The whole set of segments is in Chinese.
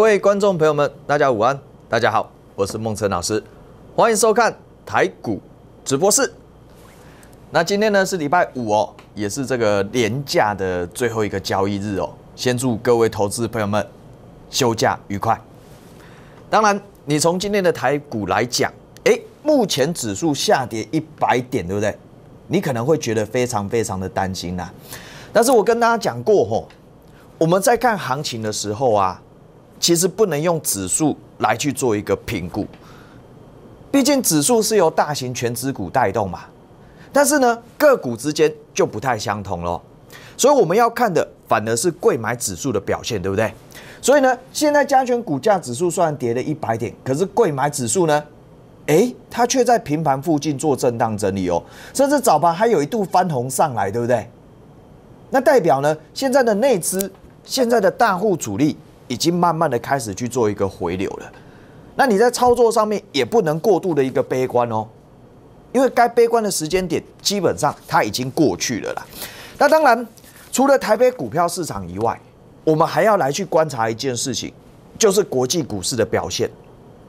各位观众朋友们，大家午安！大家好，我是梦辰老师，欢迎收看台股直播室。那今天呢是礼拜五哦，也是这个年假的最后一个交易日哦。先祝各位投资朋友们休假愉快。当然，你从今天的台股来讲，哎，目前指数下跌一百点，对不对？你可能会觉得非常非常的担心呐。但是我跟大家讲过吼，我们在看行情的时候啊。其实不能用指数来去做一个评估，毕竟指数是由大型全资股带动嘛。但是呢，个股之间就不太相同咯。所以我们要看的反而是贵买指数的表现，对不对？所以呢，现在加权股价指数虽然跌了一百点，可是贵买指数呢，哎，它却在平盘附近做震荡整理哦，甚至早盘还有一度翻红上来，对不对？那代表呢，现在的内资，现在的大户主力。已经慢慢的开始去做一个回流了，那你在操作上面也不能过度的一个悲观哦，因为该悲观的时间点基本上它已经过去了啦。那当然，除了台北股票市场以外，我们还要来去观察一件事情，就是国际股市的表现，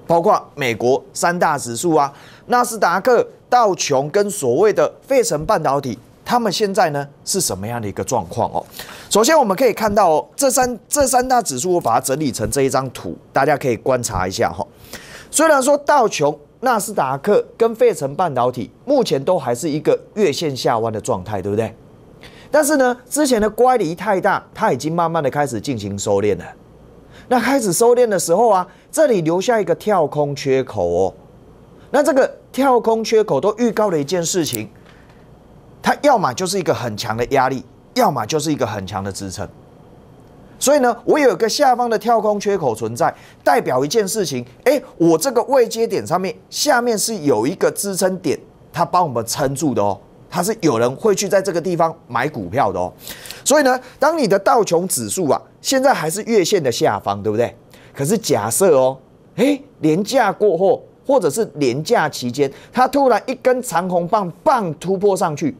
包括美国三大指数啊，纳斯达克、道琼跟所谓的费城半导体。他们现在呢是什么样的一个状况哦？首先我们可以看到这三这三大指数，我把它整理成这一张图，大家可以观察一下哈。虽然说道琼、纳斯达克跟费城半导体目前都还是一个月线下弯的状态，对不对？但是呢，之前的乖离太大，它已经慢慢的开始进行收敛了。那开始收敛的时候啊，这里留下一个跳空缺口哦。那这个跳空缺口都预告了一件事情。它要么就是一个很强的压力，要么就是一个很强的支撑。所以呢，我有一个下方的跳空缺口存在，代表一件事情，哎，我这个位阶点上面下面是有一个支撑点，它帮我们撑住的哦。它是有人会去在这个地方买股票的哦。所以呢，当你的道琼指数啊，现在还是月线的下方，对不对？可是假设哦，哎，廉假过后，或者是廉假期间，它突然一根长红棒棒突破上去。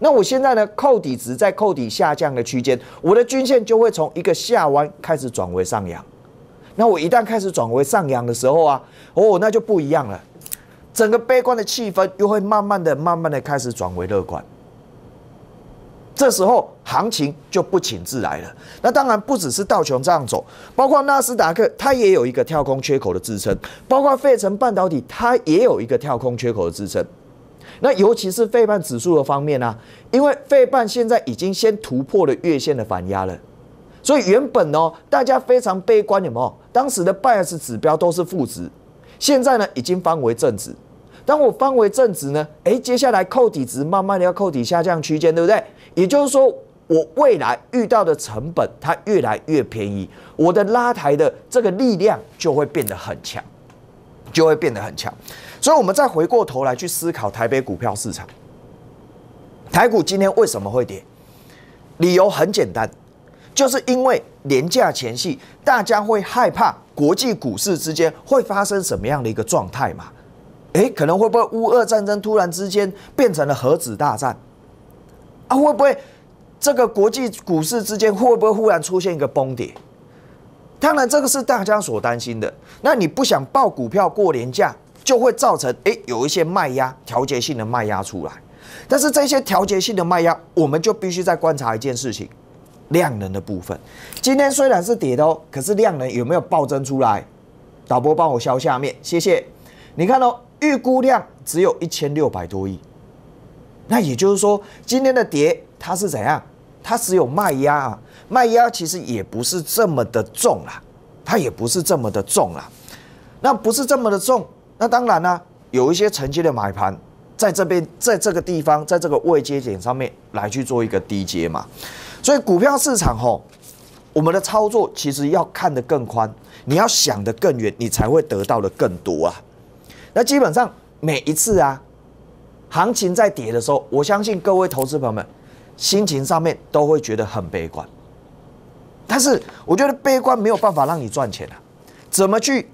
那我现在呢，扣底值在扣底下降的区间，我的均线就会从一个下弯开始转为上扬。那我一旦开始转为上扬的时候啊，哦，那就不一样了，整个悲观的气氛又会慢慢的、慢慢的开始转为乐观。这时候行情就不请自来了。那当然不只是道琼这样走，包括纳斯达克它也有一个跳空缺口的支撑，包括费城半导体它也有一个跳空缺口的支撑。那尤其是费半指数的方面啊，因为费半现在已经先突破了月线的反压了，所以原本哦大家非常悲观，什有？当时的 BIAS 指标都是负值，现在呢已经翻为正值。当我翻为正值呢，哎，接下来扣底值慢慢的要扣底下降区间，对不对？也就是说，我未来遇到的成本它越来越便宜，我的拉抬的这个力量就会变得很强，就会变得很强。所以，我们再回过头来去思考台北股票市场，台股今天为什么会跌？理由很简单，就是因为年假前夕，大家会害怕国际股市之间会发生什么样的一个状态嘛？哎，可能会不会乌俄战争突然之间变成了核子大战啊？会不会这个国际股市之间会不会忽然出现一个崩跌？当然，这个是大家所担心的。那你不想报股票过年假？就会造成哎有一些卖压调节性的卖压出来，但是这些调节性的卖压，我们就必须再观察一件事情，量能的部分。今天虽然是跌的，可是量能有没有暴增出来？导播帮我消下面，谢谢。你看哦，预估量只有一千六百多亿，那也就是说今天的跌它是怎样？它只有卖压啊，卖压其实也不是这么的重啊，它也不是这么的重啊，那不是这么的重。那当然呢，有一些承接的买盘，在这边，在这个地方，在这个未接点上面来去做一个低接嘛。所以股票市场吼，我们的操作其实要看得更宽，你要想的更远，你才会得到的更多啊。那基本上每一次啊，行情在跌的时候，我相信各位投资朋友们心情上面都会觉得很悲观。但是我觉得悲观没有办法让你赚钱啊，怎么去？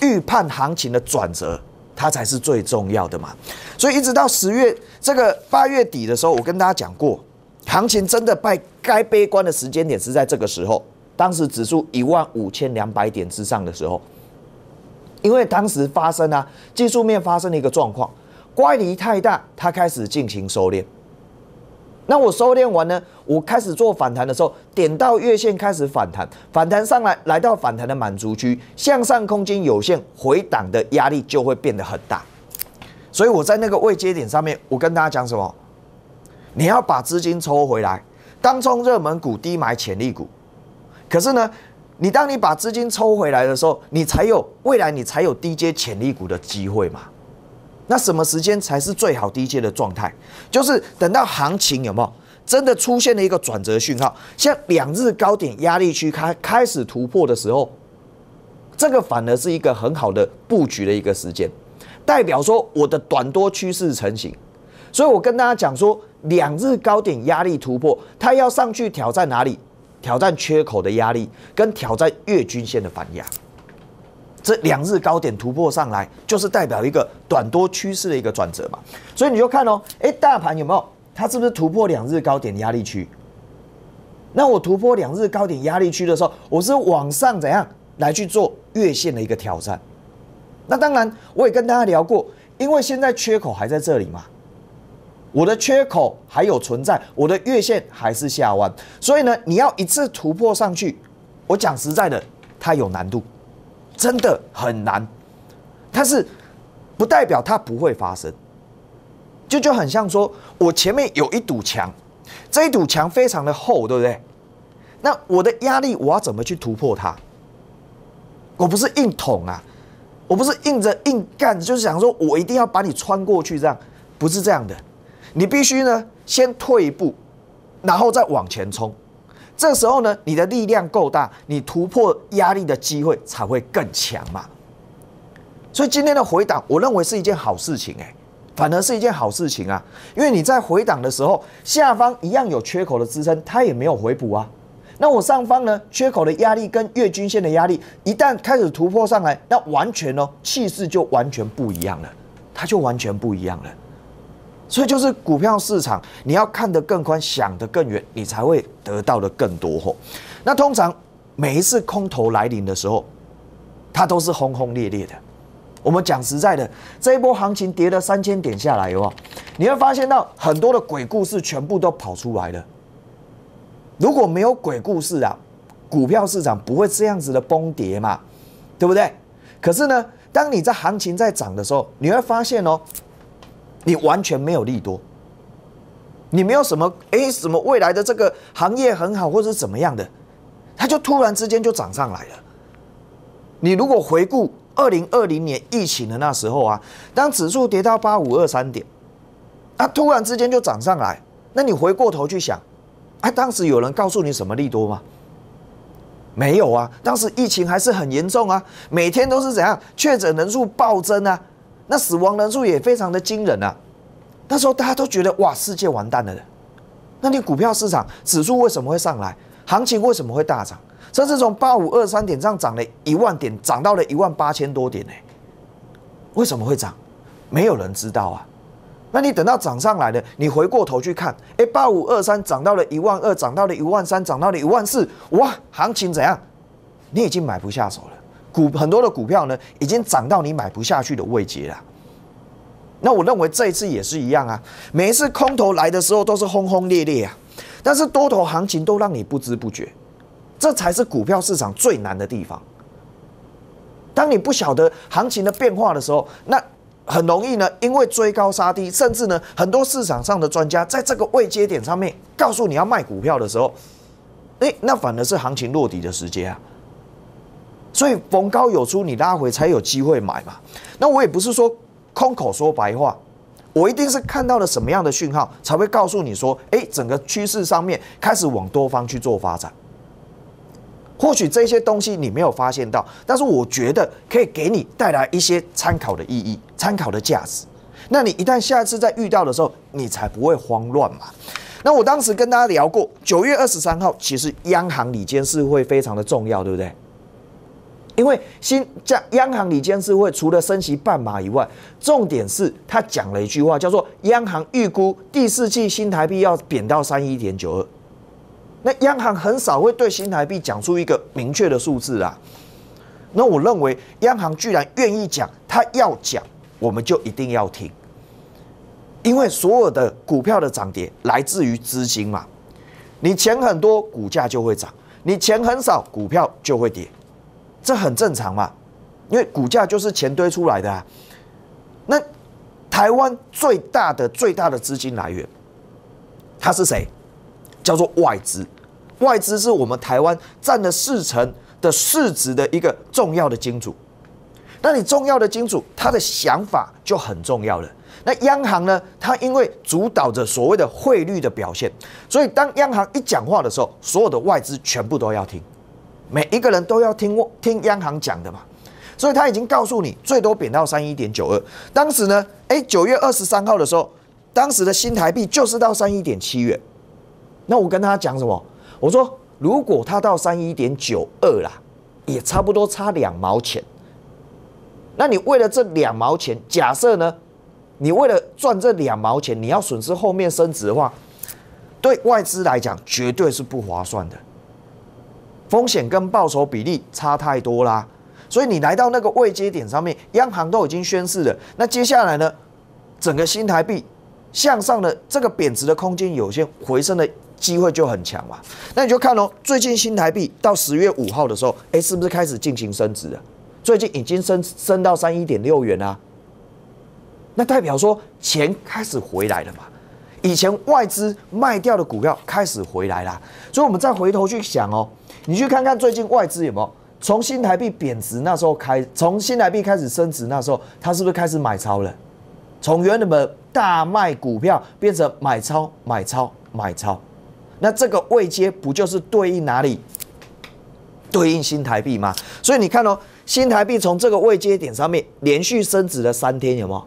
预判行情的转折，它才是最重要的嘛。所以一直到十月这个八月底的时候，我跟大家讲过，行情真的败该悲观的时间点是在这个时候。当时指数一万五千两百点之上的时候，因为当时发生啊技术面发生了一个状况，乖离太大，它开始进行收敛。那我收敛完呢？我开始做反弹的时候，点到月线开始反弹，反弹上来，来到反弹的满足区，向上空间有限，回档的压力就会变得很大。所以我在那个未接点上面，我跟大家讲什么？你要把资金抽回来，当冲热门股，低买潜力股。可是呢，你当你把资金抽回来的时候，你才有未来，你才有低接潜力股的机会嘛。那什么时间才是最好低阶的状态？就是等到行情有没有真的出现了一个转折讯号，像两日高点压力区开开始突破的时候，这个反而是一个很好的布局的一个时间，代表说我的短多趋势成型。所以我跟大家讲说，两日高点压力突破，它要上去挑战哪里？挑战缺口的压力，跟挑战月均线的反压。这两日高点突破上来，就是代表一个短多趋势的一个转折嘛。所以你就看哦，哎，大盘有没有它是不是突破两日高点压力区？那我突破两日高点压力区的时候，我是往上怎样来去做月线的一个挑战？那当然，我也跟大家聊过，因为现在缺口还在这里嘛，我的缺口还有存在，我的月线还是下弯，所以呢，你要一次突破上去，我讲实在的，它有难度。真的很难，但是不代表它不会发生。就就很像说，我前面有一堵墙，这一堵墙非常的厚，对不对？那我的压力，我要怎么去突破它？我不是硬捅啊，我不是硬着硬干，就是想说我一定要把你穿过去，这样不是这样的。你必须呢，先退一步，然后再往前冲。这时候呢，你的力量够大，你突破压力的机会才会更强嘛。所以今天的回档，我认为是一件好事情哎，反而是一件好事情啊，因为你在回档的时候，下方一样有缺口的支撑，它也没有回补啊。那我上方呢，缺口的压力跟月均线的压力，一旦开始突破上来，那完全哦，气势就完全不一样了，它就完全不一样了。所以就是股票市场，你要看得更宽，想得更远，你才会得到的更多货那通常每一次空头来临的时候，它都是轰轰烈烈的。我们讲实在的，这一波行情跌了三千点下来的话，你会发现到很多的鬼故事全部都跑出来了。如果没有鬼故事啊，股票市场不会这样子的崩跌嘛，对不对？可是呢，当你在行情在涨的时候，你会发现哦。你完全没有利多，你没有什么哎，什么未来的这个行业很好，或者是怎么样的，它就突然之间就涨上来了。你如果回顾二零二零年疫情的那时候啊，当指数跌到八五二三点，它突然之间就涨上来，那你回过头去想，哎，当时有人告诉你什么利多吗？没有啊，当时疫情还是很严重啊，每天都是怎样确诊人数暴增啊。那死亡人数也非常的惊人啊！那时候大家都觉得哇，世界完蛋了。那你股票市场指数为什么会上来？行情为什么会大涨？甚至从八五二三点上涨了一万点，涨到了一万八千多点呢？为什么会涨？没有人知道啊！那你等到涨上来了，你回过头去看，哎，八五二三涨到了一万二，涨到了一万三，涨到了一万四，哇，行情怎样？你已经买不下手了。股很多的股票呢，已经涨到你买不下去的位阶了。那我认为这一次也是一样啊。每一次空头来的时候都是轰轰烈烈啊，但是多头行情都让你不知不觉。这才是股票市场最难的地方。当你不晓得行情的变化的时候，那很容易呢，因为追高杀低，甚至呢，很多市场上的专家在这个位阶点上面告诉你要卖股票的时候，哎，那反而是行情落底的时间啊。所以逢高有出，你拉回才有机会买嘛。那我也不是说空口说白话，我一定是看到了什么样的讯号，才会告诉你说，哎，整个趋势上面开始往多方去做发展。或许这些东西你没有发现到，但是我觉得可以给你带来一些参考的意义、参考的价值。那你一旦下一次再遇到的时候，你才不会慌乱嘛。那我当时跟大家聊过，九月二十三号，其实央行里间是会非常的重要，对不对？因为新央央行理监事会除了升息半马以外，重点是他讲了一句话，叫做“央行预估第四季新台币要贬到三一点九二”。那央行很少会对新台币讲出一个明确的数字啊。那我认为央行居然愿意讲，他要讲，我们就一定要听。因为所有的股票的涨跌来自于资金嘛，你钱很多，股价就会涨；你钱很少，股票就会跌。这很正常嘛，因为股价就是钱堆出来的啊。那台湾最大的最大的资金来源，他是谁？叫做外资。外资是我们台湾占了四成的市值的一个重要的金主。那你重要的金主，他的想法就很重要了。那央行呢？它因为主导着所谓的汇率的表现，所以当央行一讲话的时候，所有的外资全部都要听。每一个人都要听听央行讲的嘛，所以他已经告诉你最多贬到三一点九二。当时呢，哎，九月二十三号的时候，当时的新台币就是到三一点七元。那我跟他讲什么？我说如果他到三一点九二啦，也差不多差两毛钱。那你为了这两毛钱，假设呢，你为了赚这两毛钱，你要损失后面升值的话，对外资来讲绝对是不划算的。风险跟报酬比例差太多啦，所以你来到那个未接点上面，央行都已经宣示了。那接下来呢，整个新台币向上的这个贬值的空间有限，回升的机会就很强了。那你就看哦，最近新台币到十月五号的时候，哎，是不是开始进行升值了？最近已经升升到三一点六元啊，那代表说钱开始回来了嘛？以前外资卖掉的股票开始回来啦，所以我们再回头去想哦，你去看看最近外资有没有从新台币贬值那时候开，从新台币开始升值那时候，他是不是开始买超了？从原本大卖股票变成买超买超买超，那这个位阶不就是对应哪里？对应新台币吗？所以你看哦，新台币从这个位阶点上面连续升值了三天，有没有？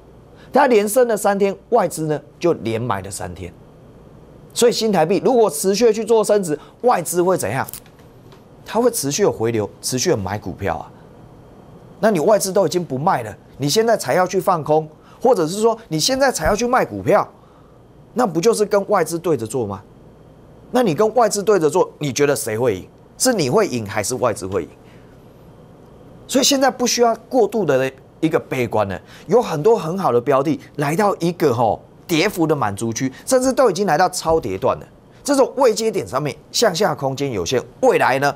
它连升了三天，外资呢就连买了三天，所以新台币如果持续去做升值，外资会怎样？它会持续的回流，持续的买股票啊。那你外资都已经不卖了，你现在才要去放空，或者是说你现在才要去卖股票，那不就是跟外资对着做吗？那你跟外资对着做，你觉得谁会赢？是你会赢还是外资会赢？所以现在不需要过度的。一个悲观呢？有很多很好的标的来到一个哦、跌幅的满足区，甚至都已经来到超跌段了。这种位阶点上面向下空间有限，未来呢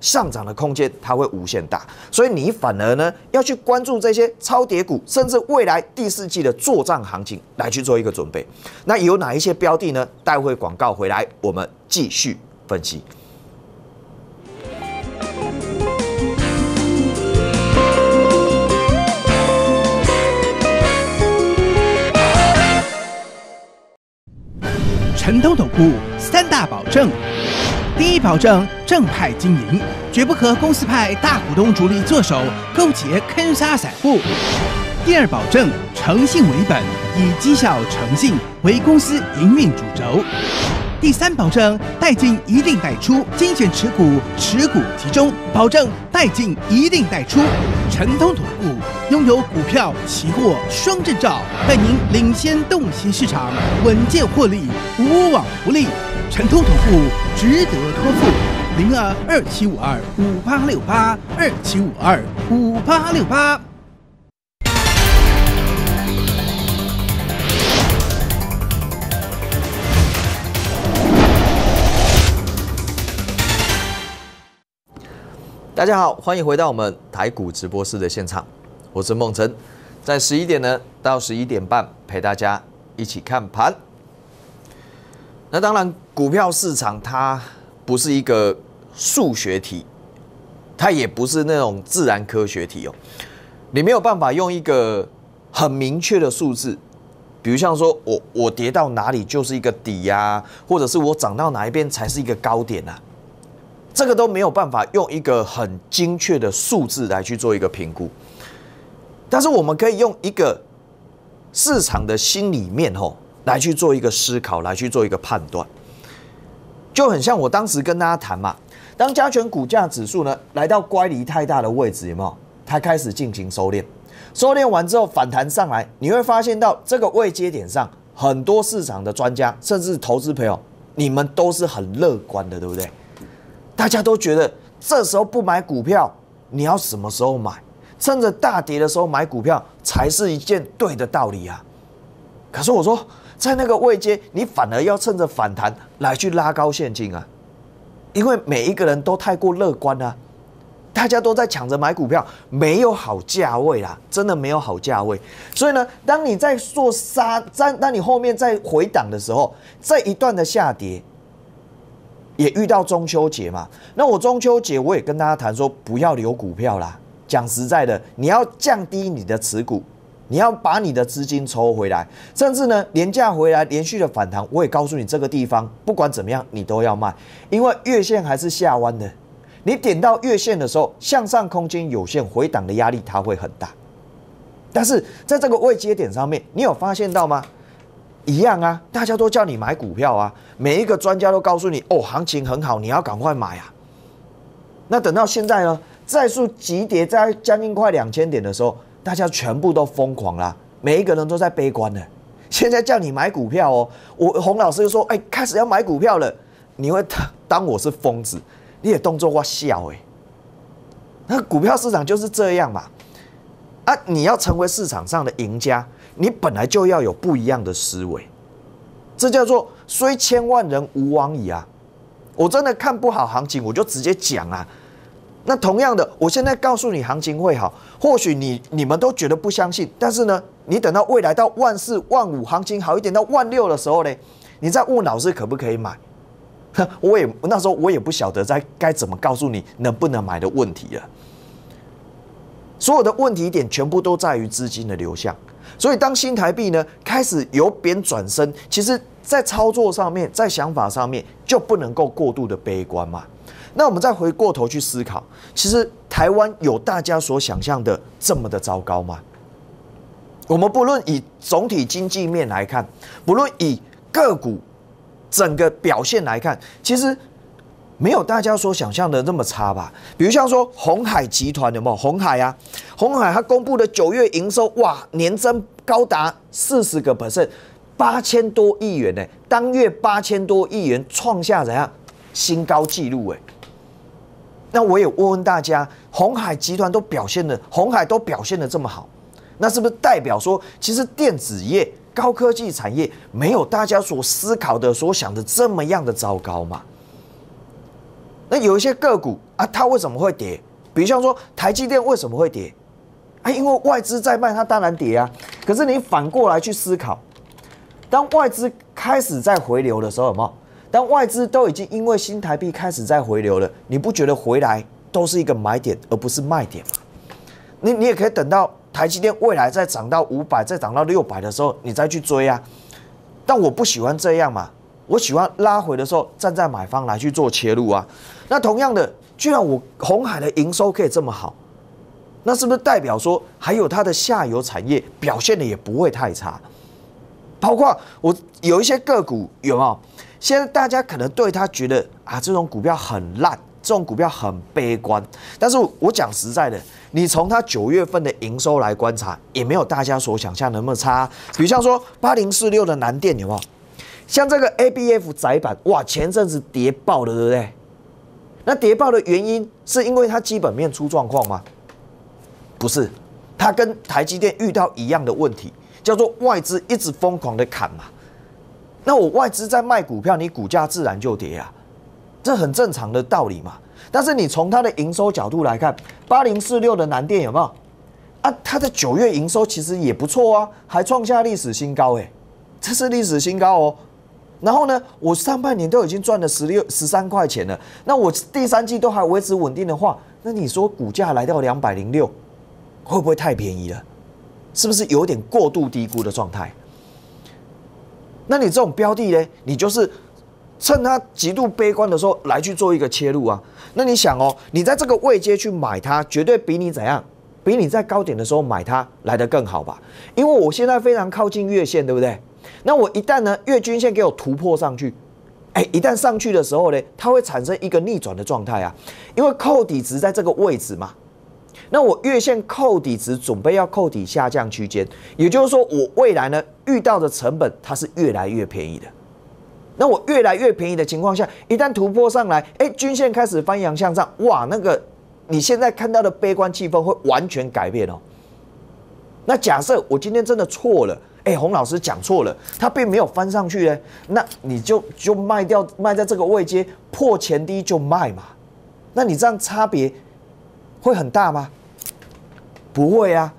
上涨的空间它会无限大，所以你反而呢要去关注这些超跌股，甚至未来第四季的作战行情来去做一个准备。那有哪一些标的呢？待会广告回来我们继续分析。陈东抖股三大保证：第一保证，正派经营，绝不和公司派大股东主力做手勾结坑杀散户；第二保证，诚信为本，以绩效诚信为公司营运主轴。第三，保证带进一定带出，精选持股，持股集中，保证带进一定带出。诚通总部拥有股票、期货双证照，带您领先洞悉市场，稳健获利，无往不利。诚通总部值得托付。零二二七五二五八六八二七五二五八六八。大家好，欢迎回到我们台股直播室的现场，我是梦晨，在十一点呢到十一点半陪大家一起看盘。那当然，股票市场它不是一个数学题，它也不是那种自然科学题哦，你没有办法用一个很明确的数字，比如像说我我跌到哪里就是一个底呀，或者是我涨到哪一边才是一个高点啊？这个都没有办法用一个很精确的数字来去做一个评估，但是我们可以用一个市场的心理面吼来去做一个思考，来去做一个判断，就很像我当时跟大家谈嘛，当加权股价指数呢来到乖离太大的位置有没有？它开始进行收敛，收敛完之后反弹上来，你会发现到这个位阶点上，很多市场的专家甚至投资朋友，你们都是很乐观的，对不对？大家都觉得这时候不买股票，你要什么时候买？趁着大跌的时候买股票才是一件对的道理啊！可是我说，在那个位阶，你反而要趁着反弹来去拉高现金啊，因为每一个人都太过乐观啊，大家都在抢着买股票，没有好价位啦，真的没有好价位。所以呢，当你在做杀，在那你后面在回档的时候，这一段的下跌。也遇到中秋节嘛，那我中秋节我也跟大家谈说，不要留股票啦。讲实在的，你要降低你的持股，你要把你的资金抽回来，甚至呢，廉价回来连续的反弹，我也告诉你这个地方，不管怎么样你都要卖，因为月线还是下弯的。你点到月线的时候，向上空间有限，回档的压力它会很大。但是在这个位阶点上面，你有发现到吗？一样啊，大家都叫你买股票啊，每一个专家都告诉你哦，行情很好，你要赶快买呀。那等到现在呢，再数急跌在将近快两千点的时候，大家全部都疯狂了，每一个人都在悲观呢。现在叫你买股票哦，我洪老师就说，哎，开始要买股票了，你会当我是疯子，你也动作我笑哎。那股票市场就是这样嘛，啊，你要成为市场上的赢家。你本来就要有不一样的思维，这叫做虽千万人无往矣啊！我真的看不好行情，我就直接讲啊。那同样的，我现在告诉你行情会好，或许你你们都觉得不相信，但是呢，你等到未来到万四、万五行情好一点到万六的时候呢，你在问老师可不可以买？我也那时候我也不晓得在该怎么告诉你能不能买的问题了。所有的问题点全部都在于资金的流向。所以，当新台币呢开始由贬转升，其实在操作上面，在想法上面就不能够过度的悲观嘛。那我们再回过头去思考，其实台湾有大家所想象的这么的糟糕吗？我们不论以总体经济面来看，不论以个股整个表现来看，其实。没有大家所想象的那么差吧？比如像说红海集团有没有红海啊？红海它公布的九月营收哇，年增高达四十个百分点，八千多亿元呢，当月八千多亿元创下怎样新高纪录哎？那我也问问大家，红海集团都表现的红海都表现的这么好，那是不是代表说其实电子业高科技产业没有大家所思考的所想的这么样的糟糕嘛？那有一些个股啊，它为什么会跌？比如像说台积电为什么会跌？啊，因为外资在卖，它当然跌啊。可是你反过来去思考，当外资开始在回流的时候，有没有？当外资都已经因为新台币开始在回流了，你不觉得回来都是一个买点，而不是卖点吗？你你也可以等到台积电未来再涨到五百，再涨到六百的时候，你再去追啊。但我不喜欢这样嘛。我喜欢拉回的时候站在买方来去做切入啊。那同样的，居然我红海的营收可以这么好，那是不是代表说还有它的下游产业表现的也不会太差？包括我有一些个股有没有？现在大家可能对他觉得啊，这种股票很烂，这种股票很悲观。但是我讲实在的，你从它九月份的营收来观察，也没有大家所想象那么差。比如像说八零四六的南电有没有？像这个 A B F 载板哇，前阵子跌爆了，对不对？那跌爆的原因是因为它基本面出状况吗？不是，它跟台积电遇到一样的问题，叫做外资一直疯狂的砍嘛。那我外资在卖股票，你股价自然就跌啊，这很正常的道理嘛。但是你从它的营收角度来看，八零四六的南电有没有啊？它的九月营收其实也不错啊，还创下历史新高哎，这是历史新高哦。然后呢，我上半年都已经赚了十六十三块钱了，那我第三季都还维持稳定的话，那你说股价来到两百零六，会不会太便宜了？是不是有点过度低估的状态？那你这种标的呢，你就是趁它极度悲观的时候来去做一个切入啊？那你想哦，你在这个位阶去买它，绝对比你怎样，比你在高点的时候买它来的更好吧？因为我现在非常靠近月线，对不对？那我一旦呢月均线给我突破上去，哎，一旦上去的时候呢，它会产生一个逆转的状态啊，因为扣底值在这个位置嘛，那我月线扣底值准备要扣底下降区间，也就是说我未来呢遇到的成本它是越来越便宜的，那我越来越便宜的情况下，一旦突破上来，哎，均线开始翻扬向上，哇，那个你现在看到的悲观气氛会完全改变哦。那假设我今天真的错了。哎，洪老师讲错了，他并没有翻上去嘞。那你就就卖掉，卖在这个位阶破前低就卖嘛。那你这样差别会很大吗？不会啊，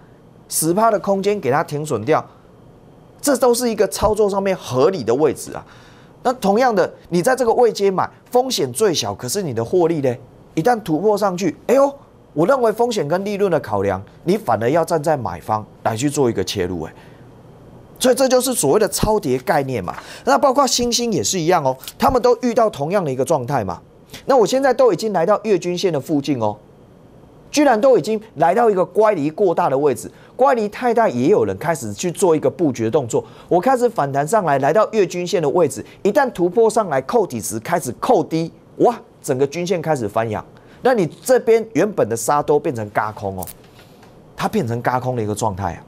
十趴的空间给它停损掉，这都是一个操作上面合理的位置啊。那同样的，你在这个位阶买，风险最小，可是你的获利嘞，一旦突破上去，哎呦，我认为风险跟利润的考量，你反而要站在买方来去做一个切入哎。所以这就是所谓的超跌概念嘛？那包括星星也是一样哦，他们都遇到同样的一个状态嘛。那我现在都已经来到月均线的附近哦，居然都已经来到一个乖离过大的位置，乖离太大也有人开始去做一个布局的动作。我开始反弹上来，来到月均线的位置，一旦突破上来，扣底时开始扣低，哇，整个均线开始翻扬。那你这边原本的沙都变成嘎空哦，它变成嘎空的一个状态啊。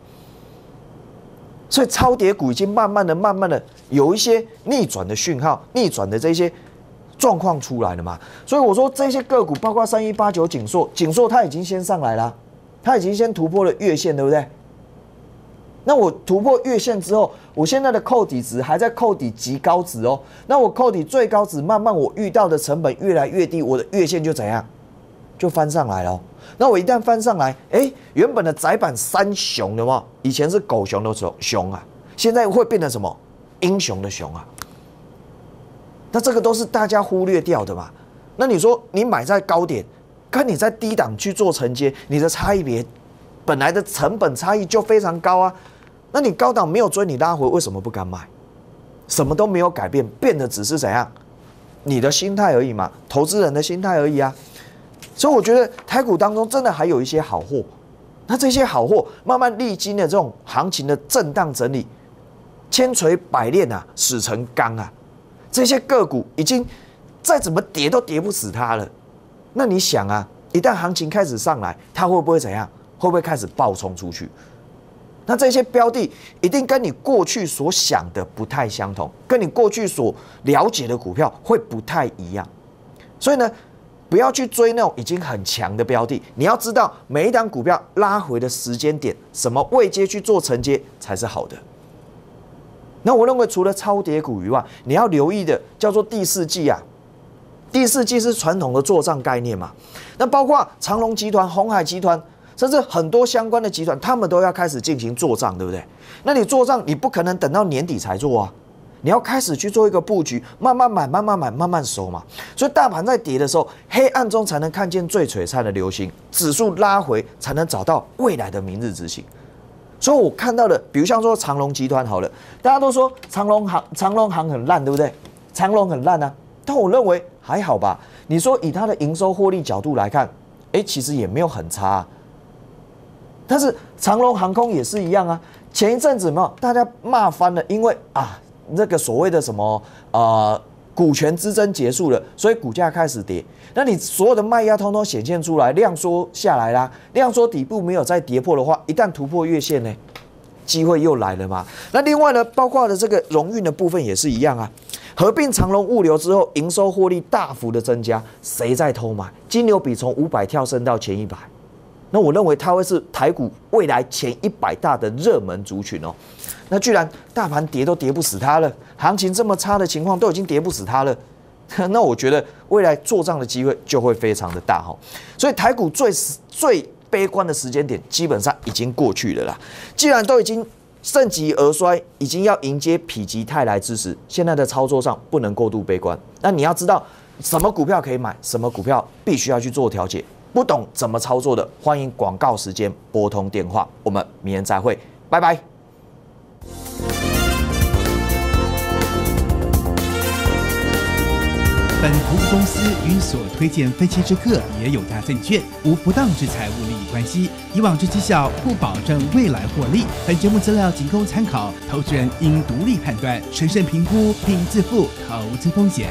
所以超跌股已经慢慢的、慢慢的有一些逆转的讯号、逆转的这些状况出来了嘛？所以我说这些个股，包括三一八九、景硕、景硕，它已经先上来了，它已经先突破了月线，对不对？那我突破月线之后，我现在的扣底值还在扣底极高值哦。那我扣底最高值，慢慢我遇到的成本越来越低，我的月线就怎样，就翻上来了。那我一旦翻上来，哎，原本的窄板三熊的话，以前是狗熊的熊，熊啊，现在会变成什么英雄的熊啊？那这个都是大家忽略掉的嘛？那你说你买在高点，跟你在低档去做承接，你的差别，本来的成本差异就非常高啊。那你高档没有追，你拉回为什么不敢买？什么都没有改变，变的只是怎样，你的心态而已嘛，投资人的心态而已啊。所以我觉得台股当中真的还有一些好货，那这些好货慢慢历经了这种行情的震荡整理，千锤百炼啊，死成钢啊，这些个股已经再怎么跌都跌不死它了。那你想啊，一旦行情开始上来，它会不会怎样？会不会开始暴冲出去？那这些标的一定跟你过去所想的不太相同，跟你过去所了解的股票会不太一样。所以呢？不要去追那种已经很强的标的，你要知道每一档股票拉回的时间点，什么位接去做承接才是好的。那我认为除了超跌股以外，你要留意的叫做第四季啊，第四季是传统的做账概念嘛。那包括长隆集团、红海集团，甚至很多相关的集团，他们都要开始进行做账，对不对？那你做账，你不可能等到年底才做啊。你要开始去做一个布局，慢慢买，慢慢买，慢慢收嘛。所以大盘在跌的时候，黑暗中才能看见最璀璨的流星；指数拉回才能找到未来的明日之星。所以我看到的，比如像说长隆集团好了，大家都说长隆行长隆行很烂，对不对？长隆很烂啊，但我认为还好吧。你说以它的营收获利角度来看，哎，其实也没有很差。但是长隆航空也是一样啊，前一阵子没有大家骂翻了，因为啊。那个所谓的什么啊，股权之争结束了，所以股价开始跌。那你所有的卖压通通显现出来，量缩下来啦。量缩底部没有再跌破的话，一旦突破月线呢，机会又来了嘛。那另外呢，包括的这个荣运的部分也是一样啊。合并长隆物流之后，营收获利大幅的增加，谁在偷买？金牛比从五百跳升到前一百。那我认为它会是台股未来前一百大的热门族群哦。那居然大盘跌都跌不死它了，行情这么差的情况都已经跌不死它了，那我觉得未来做账的机会就会非常的大哈。所以台股最最悲观的时间点基本上已经过去了啦。既然都已经盛极而衰，已经要迎接否极泰来之时，现在的操作上不能过度悲观。那你要知道什么股票可以买，什么股票必须要去做调节。不懂怎么操作的，欢迎广告时间拨通电话。我们明天再会，拜拜。本服务公司与所推荐分期之客也有大证券无不当之财务利益关系。以往之绩效不保证未来获利。本节目资料仅供参考，投资人应独立判断、审慎评估并自负投资风险。